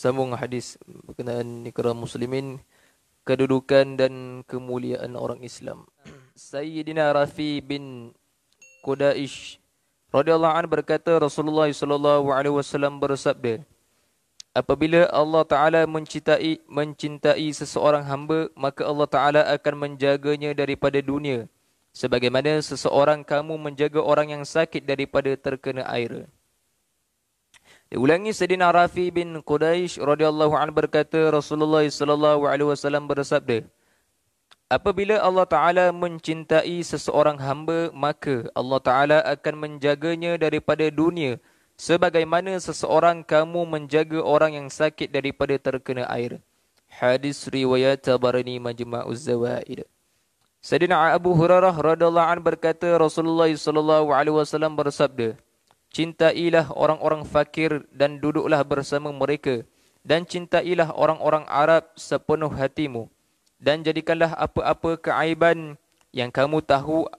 sambung hadis berkenaan ikrar muslimin kedudukan dan kemuliaan orang Islam hmm. Sayyidina Rafi bin Qudaish radhiyallahu an berkata Rasulullah sallallahu alaihi wasallam bersabda Apabila Allah Taala mencintai mencintai seseorang hamba maka Allah Taala akan menjaganya daripada dunia sebagaimana seseorang kamu menjaga orang yang sakit daripada terkena air. Diulangi Sayyidina Rafi bin Quraish radhiyallahu anhu berkata Rasulullah sallallahu alaihi wasallam bersabda Apabila Allah Taala mencintai seseorang hamba maka Allah Taala akan menjaganya daripada dunia sebagaimana seseorang kamu menjaga orang yang sakit daripada terkena air. Hadis riwayat Tabarani Majma'uz Zawaid. Sayyidina Abu Hurairah radhiyallahu anhu berkata Rasulullah sallallahu alaihi wasallam bersabda, cintailah orang-orang fakir dan duduklah bersama mereka dan cintailah orang-orang Arab sepenuh hatimu dan jadikanlah apa-apa keaiban yang kamu tahu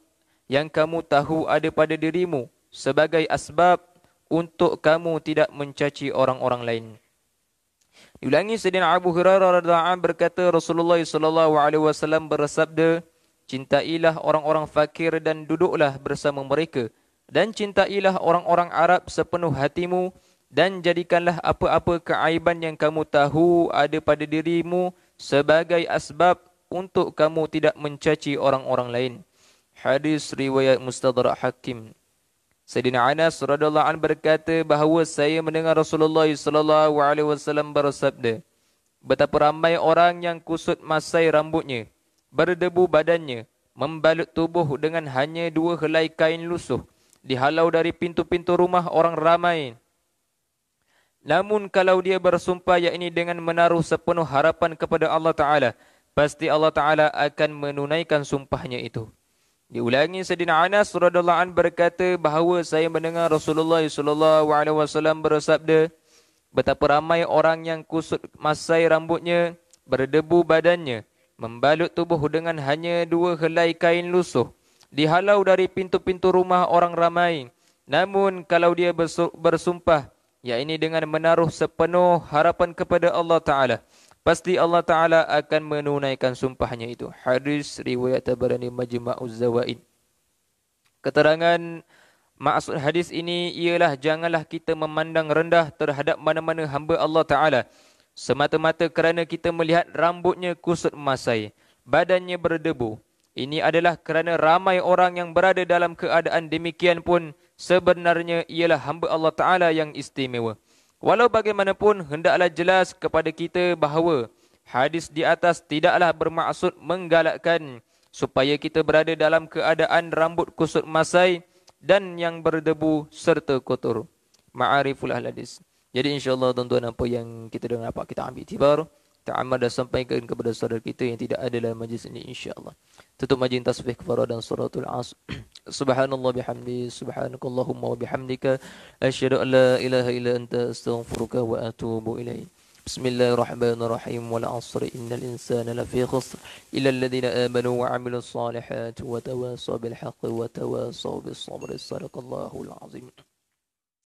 yang kamu tahu ada pada dirimu sebagai asbab untuk kamu tidak mencaci orang-orang lain. Diulangi Sayyidina Abu Hurairah radhiyallahu berkata Rasulullah sallallahu alaihi wasallam bersabda cintailah orang-orang fakir dan duduklah bersama mereka dan cintailah orang-orang Arab sepenuh hatimu dan jadikanlah apa-apa keaiban yang kamu tahu ada pada dirimu sebagai asbab untuk kamu tidak mencaci orang-orang lain. Hadis riwayat Mustadrak Hakim. Sayyidina Anas radhiyallahu an berkata bahawa saya mendengar Rasulullah sallallahu alaihi wasallam bersabda, betapa ramai orang yang kusut masai rambutnya, berdebu badannya, membalut tubuh dengan hanya dua helai kain lusuh dihalau dari pintu-pintu rumah orang ramai. Namun kalau dia bersumpah ini dengan menaruh sepenuh harapan kepada Allah Ta'ala, pasti Allah Ta'ala akan menunaikan sumpahnya itu. Diulangi Sayyidina Anas radhiyallahu an berkata bahawa saya mendengar Rasulullah SAW bersabda betapa ramai orang yang kusut masai rambutnya berdebu badannya membalut tubuh dengan hanya dua helai kain lusuh dihalau dari pintu-pintu rumah orang ramai. Namun kalau dia bersumpah, ya ini dengan menaruh sepenuh harapan kepada Allah Ta'ala, pasti Allah Ta'ala akan menunaikan sumpahnya itu. Hadis riwayat tabarani majma'uz zawaid. Keterangan maksud hadis ini ialah janganlah kita memandang rendah terhadap mana-mana hamba Allah Ta'ala semata-mata kerana kita melihat rambutnya kusut masai, badannya berdebu, ini adalah kerana ramai orang yang berada dalam keadaan demikian pun sebenarnya ialah hamba Allah Ta'ala yang istimewa. Walau bagaimanapun, hendaklah jelas kepada kita bahawa hadis di atas tidaklah bermaksud menggalakkan supaya kita berada dalam keadaan rambut kusut masai dan yang berdebu serta kotor. Ma'ariful ahladis. Jadi insyaAllah tuan-tuan apa yang kita dah nampak kita ambil tibar. Tak Ta'amal dan sampaikan kepada saudara kita yang tidak ada dalam majlis ini insyaAllah. Tutup majlis tasbih kepada dan suratul asr. Subhanallah bihamdi, subhanakallahumma wa bihamdika. Asyadu an la ilaha ila anta astaghfiruka wa atubu ilaih. Bismillahirrahmanirrahim. Wal asr innal insana lafi khusr. Ila alladhina amanu wa amilu salihat wa tawasaw bilhaq wa tawasaw bil sabr. Salakallahul azim.